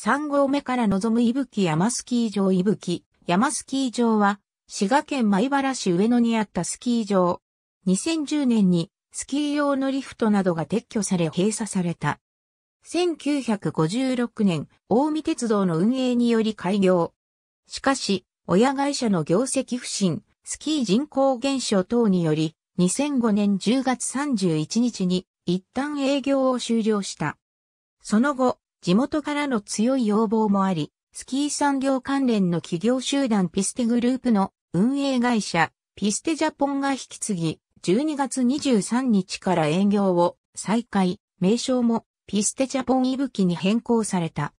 3合目から望む伊吹山スキー場伊吹山スキー場は、滋賀県米原市上野にあったスキー場。2010年にスキー用のリフトなどが撤去され閉鎖された。1956年、大見鉄道の運営により開業。しかし、親会社の業績不振、スキー人口減少等により、2005年10月31日に一旦営業を終了した。その後、地元からの強い要望もあり、スキー産業関連の企業集団ピステグループの運営会社、ピステジャポンが引き継ぎ、12月23日から営業を再開、名称もピステジャポンいぶきに変更された。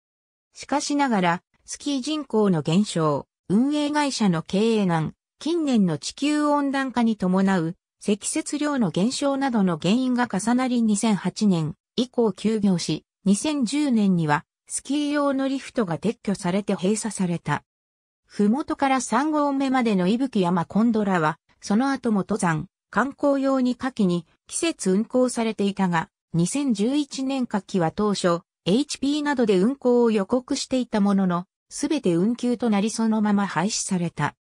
しかしながら、スキー人口の減少、運営会社の経営難、近年の地球温暖化に伴う積雪量の減少などの原因が重なり2008年以降休業し、2010年にはスキー用のリフトが撤去されて閉鎖された。ふもとから3合目までの伊吹山コンドラは、その後も登山、観光用に夏季に季節運行されていたが、2011年夏季は当初、HP などで運行を予告していたものの、すべて運休となりそのまま廃止された。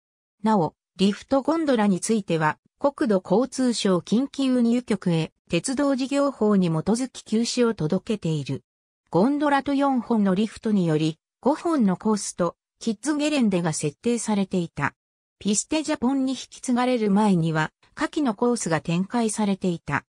なお、リフトゴンドラについては、国土交通省近畿運輸局へ鉄道事業法に基づき休止を届けている。ゴンドラと4本のリフトにより、5本のコースと、キッズゲレンデが設定されていた。ピステジャポンに引き継がれる前には、下記のコースが展開されていた。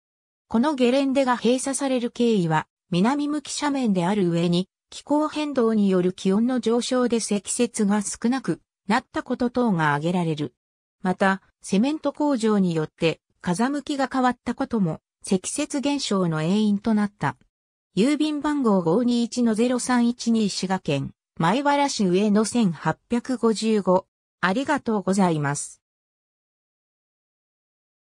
このゲレンデが閉鎖される経緯は、南向き斜面である上に、気候変動による気温の上昇で積雪が少なくなったこと等が挙げられる。また、セメント工場によって風向きが変わったことも積雪減少の原因となった。郵便番号521-0312滋賀県、前原市上野1855。ありがとうございます。